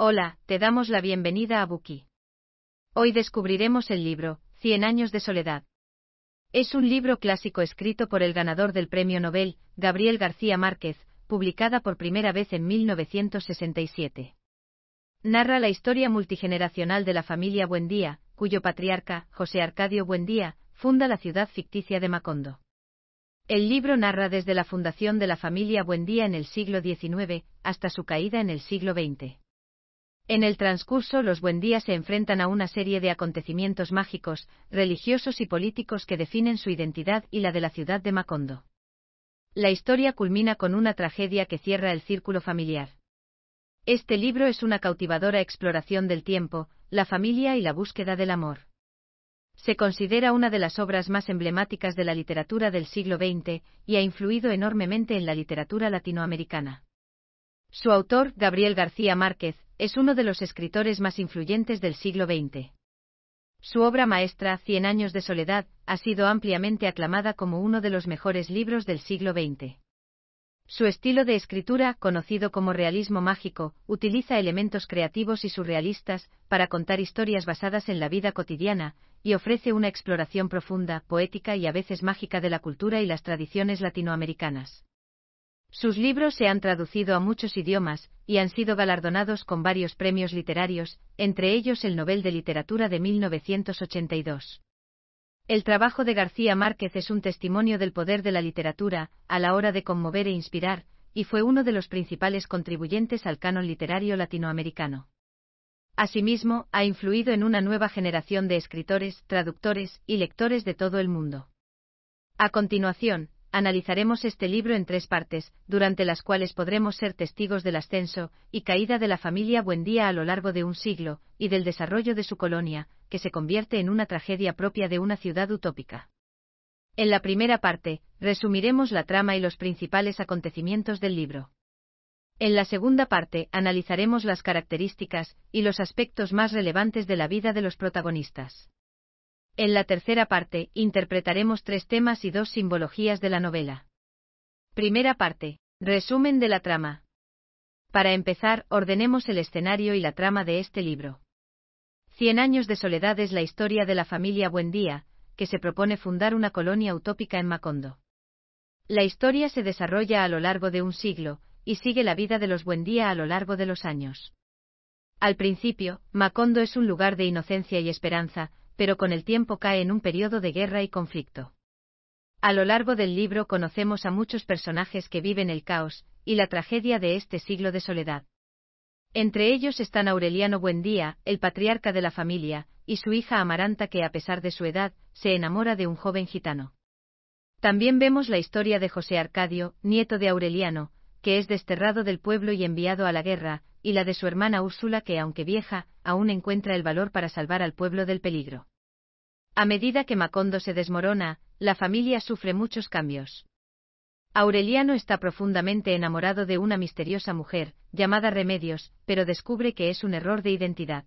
Hola, te damos la bienvenida a Buki. Hoy descubriremos el libro, Cien años de soledad. Es un libro clásico escrito por el ganador del Premio Nobel, Gabriel García Márquez, publicada por primera vez en 1967. Narra la historia multigeneracional de la familia Buendía, cuyo patriarca, José Arcadio Buendía, funda la ciudad ficticia de Macondo. El libro narra desde la fundación de la familia Buendía en el siglo XIX hasta su caída en el siglo XX. En el transcurso los días se enfrentan a una serie de acontecimientos mágicos, religiosos y políticos que definen su identidad y la de la ciudad de Macondo. La historia culmina con una tragedia que cierra el círculo familiar. Este libro es una cautivadora exploración del tiempo, la familia y la búsqueda del amor. Se considera una de las obras más emblemáticas de la literatura del siglo XX y ha influido enormemente en la literatura latinoamericana. Su autor, Gabriel García Márquez, es uno de los escritores más influyentes del siglo XX. Su obra maestra, Cien años de soledad, ha sido ampliamente aclamada como uno de los mejores libros del siglo XX. Su estilo de escritura, conocido como realismo mágico, utiliza elementos creativos y surrealistas para contar historias basadas en la vida cotidiana, y ofrece una exploración profunda, poética y a veces mágica de la cultura y las tradiciones latinoamericanas. Sus libros se han traducido a muchos idiomas y han sido galardonados con varios premios literarios, entre ellos el Nobel de Literatura de 1982. El trabajo de García Márquez es un testimonio del poder de la literatura a la hora de conmover e inspirar, y fue uno de los principales contribuyentes al canon literario latinoamericano. Asimismo, ha influido en una nueva generación de escritores, traductores y lectores de todo el mundo. A continuación, analizaremos este libro en tres partes, durante las cuales podremos ser testigos del ascenso y caída de la familia Buendía a lo largo de un siglo, y del desarrollo de su colonia, que se convierte en una tragedia propia de una ciudad utópica. En la primera parte, resumiremos la trama y los principales acontecimientos del libro. En la segunda parte, analizaremos las características y los aspectos más relevantes de la vida de los protagonistas. En la tercera parte, interpretaremos tres temas y dos simbologías de la novela. Primera parte. Resumen de la trama. Para empezar, ordenemos el escenario y la trama de este libro. Cien años de soledad es la historia de la familia Buendía, que se propone fundar una colonia utópica en Macondo. La historia se desarrolla a lo largo de un siglo, y sigue la vida de los Buendía a lo largo de los años. Al principio, Macondo es un lugar de inocencia y esperanza, pero con el tiempo cae en un periodo de guerra y conflicto. A lo largo del libro conocemos a muchos personajes que viven el caos y la tragedia de este siglo de soledad. Entre ellos están Aureliano Buendía, el patriarca de la familia, y su hija Amaranta que a pesar de su edad, se enamora de un joven gitano. También vemos la historia de José Arcadio, nieto de Aureliano, que es desterrado del pueblo y enviado a la guerra, y la de su hermana Úrsula que aunque vieja, aún encuentra el valor para salvar al pueblo del peligro. A medida que Macondo se desmorona, la familia sufre muchos cambios. Aureliano está profundamente enamorado de una misteriosa mujer, llamada Remedios, pero descubre que es un error de identidad.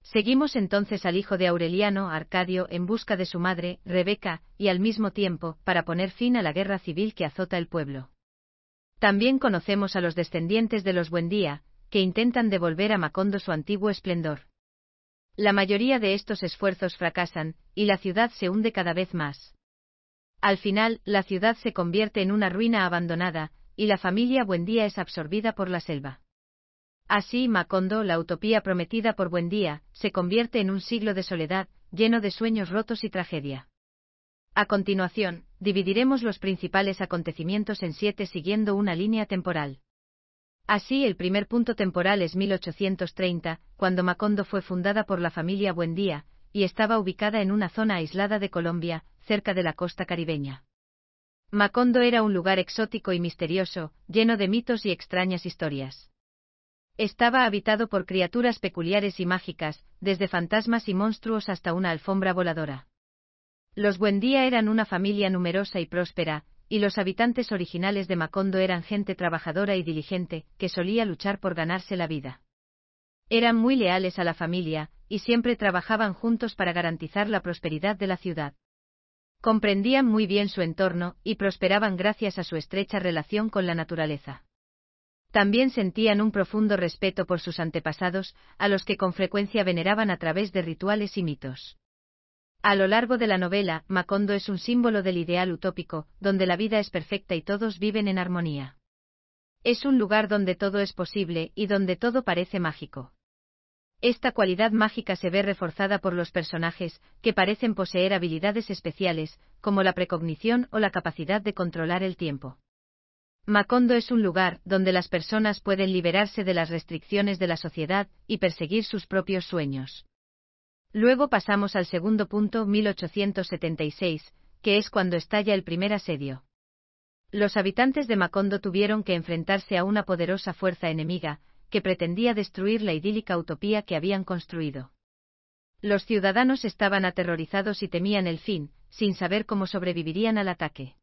Seguimos entonces al hijo de Aureliano, Arcadio, en busca de su madre, Rebeca, y al mismo tiempo, para poner fin a la guerra civil que azota el pueblo. También conocemos a los descendientes de los Buendía, que intentan devolver a Macondo su antiguo esplendor. La mayoría de estos esfuerzos fracasan, y la ciudad se hunde cada vez más. Al final, la ciudad se convierte en una ruina abandonada, y la familia Buendía es absorbida por la selva. Así Macondo, la utopía prometida por Buendía, se convierte en un siglo de soledad, lleno de sueños rotos y tragedia. A continuación, dividiremos los principales acontecimientos en siete siguiendo una línea temporal. Así, el primer punto temporal es 1830, cuando Macondo fue fundada por la familia Buendía, y estaba ubicada en una zona aislada de Colombia, cerca de la costa caribeña. Macondo era un lugar exótico y misterioso, lleno de mitos y extrañas historias. Estaba habitado por criaturas peculiares y mágicas, desde fantasmas y monstruos hasta una alfombra voladora. Los Buendía eran una familia numerosa y próspera, y los habitantes originales de Macondo eran gente trabajadora y diligente, que solía luchar por ganarse la vida. Eran muy leales a la familia, y siempre trabajaban juntos para garantizar la prosperidad de la ciudad. Comprendían muy bien su entorno, y prosperaban gracias a su estrecha relación con la naturaleza. También sentían un profundo respeto por sus antepasados, a los que con frecuencia veneraban a través de rituales y mitos. A lo largo de la novela, Macondo es un símbolo del ideal utópico, donde la vida es perfecta y todos viven en armonía. Es un lugar donde todo es posible y donde todo parece mágico. Esta cualidad mágica se ve reforzada por los personajes, que parecen poseer habilidades especiales, como la precognición o la capacidad de controlar el tiempo. Macondo es un lugar donde las personas pueden liberarse de las restricciones de la sociedad y perseguir sus propios sueños. Luego pasamos al segundo punto, 1876, que es cuando estalla el primer asedio. Los habitantes de Macondo tuvieron que enfrentarse a una poderosa fuerza enemiga, que pretendía destruir la idílica utopía que habían construido. Los ciudadanos estaban aterrorizados y temían el fin, sin saber cómo sobrevivirían al ataque.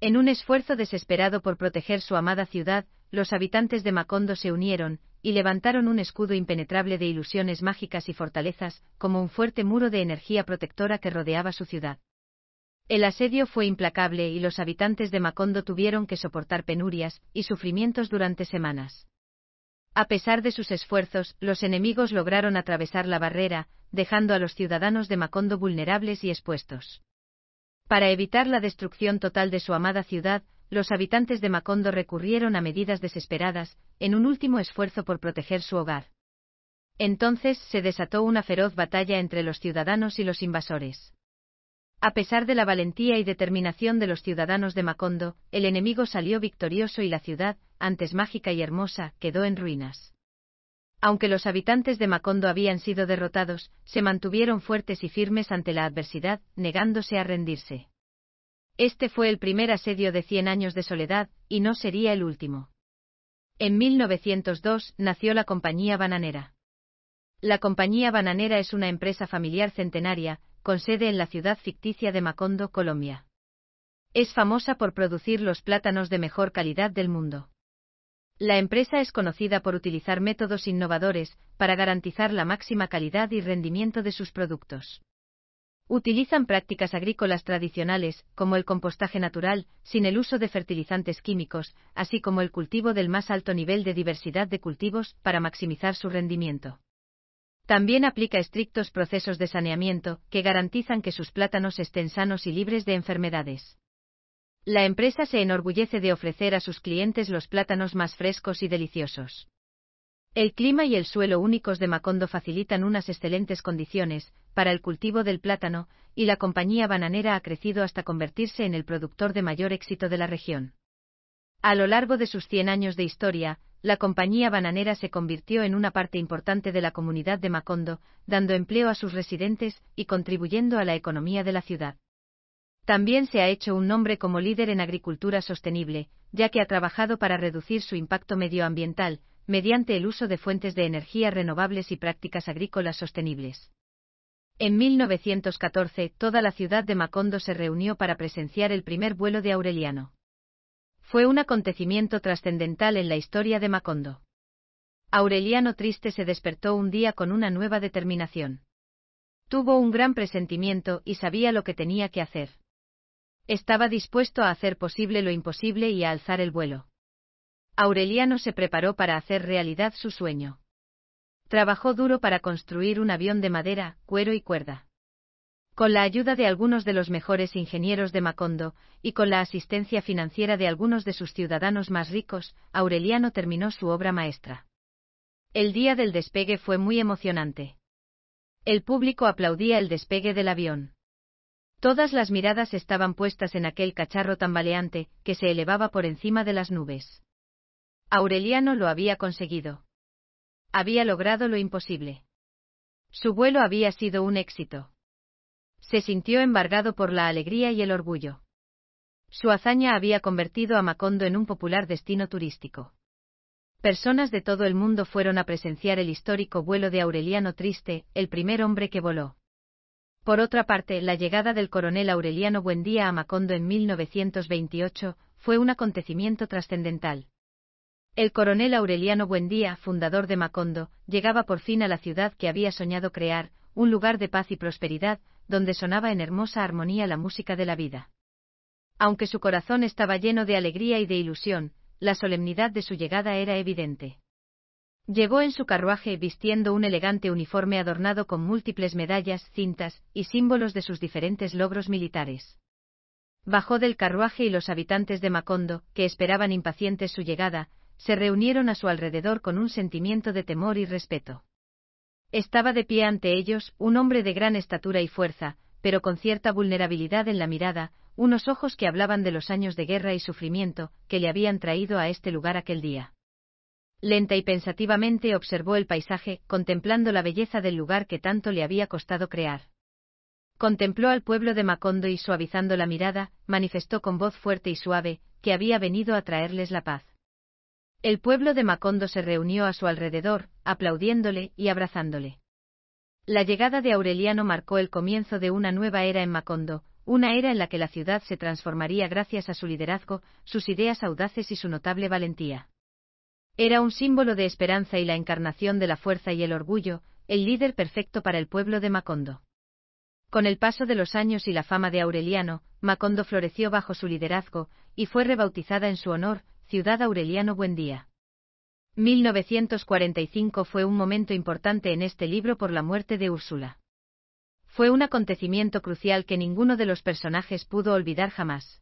En un esfuerzo desesperado por proteger su amada ciudad, los habitantes de Macondo se unieron, y levantaron un escudo impenetrable de ilusiones mágicas y fortalezas, como un fuerte muro de energía protectora que rodeaba su ciudad. El asedio fue implacable y los habitantes de Macondo tuvieron que soportar penurias y sufrimientos durante semanas. A pesar de sus esfuerzos, los enemigos lograron atravesar la barrera, dejando a los ciudadanos de Macondo vulnerables y expuestos. Para evitar la destrucción total de su amada ciudad, los habitantes de Macondo recurrieron a medidas desesperadas, en un último esfuerzo por proteger su hogar. Entonces se desató una feroz batalla entre los ciudadanos y los invasores. A pesar de la valentía y determinación de los ciudadanos de Macondo, el enemigo salió victorioso y la ciudad, antes mágica y hermosa, quedó en ruinas. Aunque los habitantes de Macondo habían sido derrotados, se mantuvieron fuertes y firmes ante la adversidad, negándose a rendirse. Este fue el primer asedio de 100 años de soledad, y no sería el último. En 1902 nació la Compañía Bananera. La Compañía Bananera es una empresa familiar centenaria, con sede en la ciudad ficticia de Macondo, Colombia. Es famosa por producir los plátanos de mejor calidad del mundo. La empresa es conocida por utilizar métodos innovadores para garantizar la máxima calidad y rendimiento de sus productos. Utilizan prácticas agrícolas tradicionales, como el compostaje natural, sin el uso de fertilizantes químicos, así como el cultivo del más alto nivel de diversidad de cultivos, para maximizar su rendimiento. También aplica estrictos procesos de saneamiento, que garantizan que sus plátanos estén sanos y libres de enfermedades. La empresa se enorgullece de ofrecer a sus clientes los plátanos más frescos y deliciosos. El clima y el suelo únicos de Macondo facilitan unas excelentes condiciones, para el cultivo del plátano, y la compañía bananera ha crecido hasta convertirse en el productor de mayor éxito de la región. A lo largo de sus 100 años de historia, la compañía bananera se convirtió en una parte importante de la comunidad de Macondo, dando empleo a sus residentes y contribuyendo a la economía de la ciudad. También se ha hecho un nombre como líder en agricultura sostenible, ya que ha trabajado para reducir su impacto medioambiental, mediante el uso de fuentes de energía renovables y prácticas agrícolas sostenibles. En 1914, toda la ciudad de Macondo se reunió para presenciar el primer vuelo de Aureliano. Fue un acontecimiento trascendental en la historia de Macondo. Aureliano Triste se despertó un día con una nueva determinación. Tuvo un gran presentimiento y sabía lo que tenía que hacer. Estaba dispuesto a hacer posible lo imposible y a alzar el vuelo. Aureliano se preparó para hacer realidad su sueño. Trabajó duro para construir un avión de madera, cuero y cuerda. Con la ayuda de algunos de los mejores ingenieros de Macondo, y con la asistencia financiera de algunos de sus ciudadanos más ricos, Aureliano terminó su obra maestra. El día del despegue fue muy emocionante. El público aplaudía el despegue del avión. Todas las miradas estaban puestas en aquel cacharro tambaleante, que se elevaba por encima de las nubes. Aureliano lo había conseguido. Había logrado lo imposible. Su vuelo había sido un éxito. Se sintió embargado por la alegría y el orgullo. Su hazaña había convertido a Macondo en un popular destino turístico. Personas de todo el mundo fueron a presenciar el histórico vuelo de Aureliano Triste, el primer hombre que voló. Por otra parte, la llegada del coronel Aureliano Buendía a Macondo en 1928 fue un acontecimiento trascendental. El coronel Aureliano Buendía, fundador de Macondo, llegaba por fin a la ciudad que había soñado crear, un lugar de paz y prosperidad, donde sonaba en hermosa armonía la música de la vida. Aunque su corazón estaba lleno de alegría y de ilusión, la solemnidad de su llegada era evidente. Llegó en su carruaje vistiendo un elegante uniforme adornado con múltiples medallas, cintas y símbolos de sus diferentes logros militares. Bajó del carruaje y los habitantes de Macondo, que esperaban impacientes su llegada, se reunieron a su alrededor con un sentimiento de temor y respeto. Estaba de pie ante ellos un hombre de gran estatura y fuerza, pero con cierta vulnerabilidad en la mirada, unos ojos que hablaban de los años de guerra y sufrimiento que le habían traído a este lugar aquel día. Lenta y pensativamente observó el paisaje, contemplando la belleza del lugar que tanto le había costado crear. Contempló al pueblo de Macondo y suavizando la mirada, manifestó con voz fuerte y suave, que había venido a traerles la paz. El pueblo de Macondo se reunió a su alrededor, aplaudiéndole y abrazándole. La llegada de Aureliano marcó el comienzo de una nueva era en Macondo, una era en la que la ciudad se transformaría gracias a su liderazgo, sus ideas audaces y su notable valentía. Era un símbolo de esperanza y la encarnación de la fuerza y el orgullo, el líder perfecto para el pueblo de Macondo. Con el paso de los años y la fama de Aureliano, Macondo floreció bajo su liderazgo, y fue rebautizada en su honor, Ciudad Aureliano Buendía. 1945 fue un momento importante en este libro por la muerte de Úrsula. Fue un acontecimiento crucial que ninguno de los personajes pudo olvidar jamás.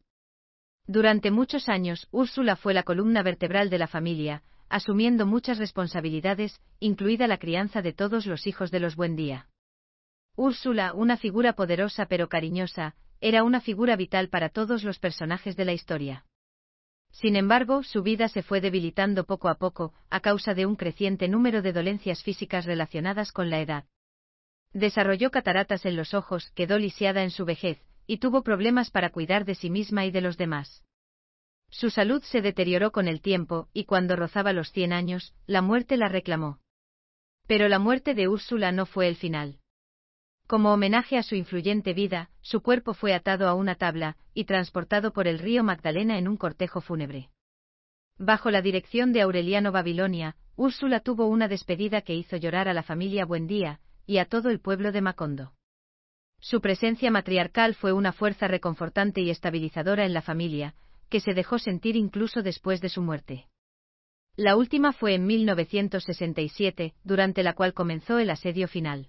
Durante muchos años, Úrsula fue la columna vertebral de la familia, asumiendo muchas responsabilidades, incluida la crianza de todos los hijos de los Buendía. Úrsula, una figura poderosa pero cariñosa, era una figura vital para todos los personajes de la historia. Sin embargo, su vida se fue debilitando poco a poco, a causa de un creciente número de dolencias físicas relacionadas con la edad. Desarrolló cataratas en los ojos, quedó lisiada en su vejez, y tuvo problemas para cuidar de sí misma y de los demás. Su salud se deterioró con el tiempo, y cuando rozaba los cien años, la muerte la reclamó. Pero la muerte de Úrsula no fue el final. Como homenaje a su influyente vida, su cuerpo fue atado a una tabla y transportado por el río Magdalena en un cortejo fúnebre. Bajo la dirección de Aureliano Babilonia, Úrsula tuvo una despedida que hizo llorar a la familia Buendía y a todo el pueblo de Macondo. Su presencia matriarcal fue una fuerza reconfortante y estabilizadora en la familia, que se dejó sentir incluso después de su muerte. La última fue en 1967, durante la cual comenzó el asedio final.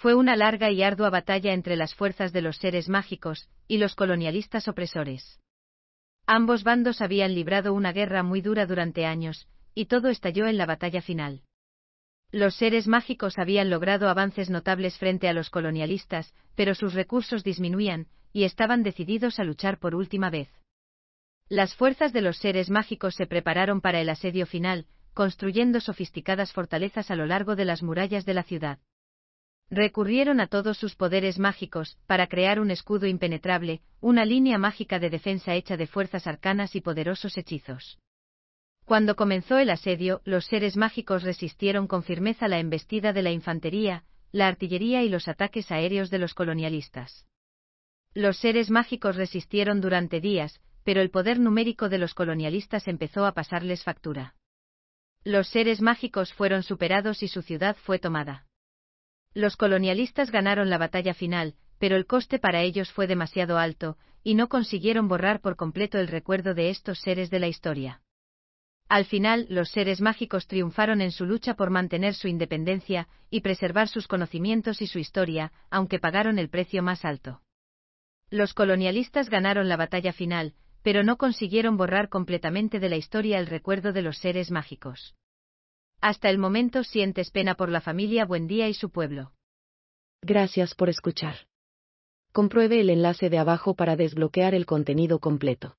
Fue una larga y ardua batalla entre las fuerzas de los seres mágicos y los colonialistas opresores. Ambos bandos habían librado una guerra muy dura durante años, y todo estalló en la batalla final. Los seres mágicos habían logrado avances notables frente a los colonialistas, pero sus recursos disminuían, y estaban decididos a luchar por última vez. Las fuerzas de los seres mágicos se prepararon para el asedio final, construyendo sofisticadas fortalezas a lo largo de las murallas de la ciudad. Recurrieron a todos sus poderes mágicos, para crear un escudo impenetrable, una línea mágica de defensa hecha de fuerzas arcanas y poderosos hechizos. Cuando comenzó el asedio, los seres mágicos resistieron con firmeza la embestida de la infantería, la artillería y los ataques aéreos de los colonialistas. Los seres mágicos resistieron durante días, pero el poder numérico de los colonialistas empezó a pasarles factura. Los seres mágicos fueron superados y su ciudad fue tomada. Los colonialistas ganaron la batalla final, pero el coste para ellos fue demasiado alto, y no consiguieron borrar por completo el recuerdo de estos seres de la historia. Al final, los seres mágicos triunfaron en su lucha por mantener su independencia y preservar sus conocimientos y su historia, aunque pagaron el precio más alto. Los colonialistas ganaron la batalla final, pero no consiguieron borrar completamente de la historia el recuerdo de los seres mágicos. Hasta el momento sientes pena por la familia Buendía y su pueblo. Gracias por escuchar. Compruebe el enlace de abajo para desbloquear el contenido completo.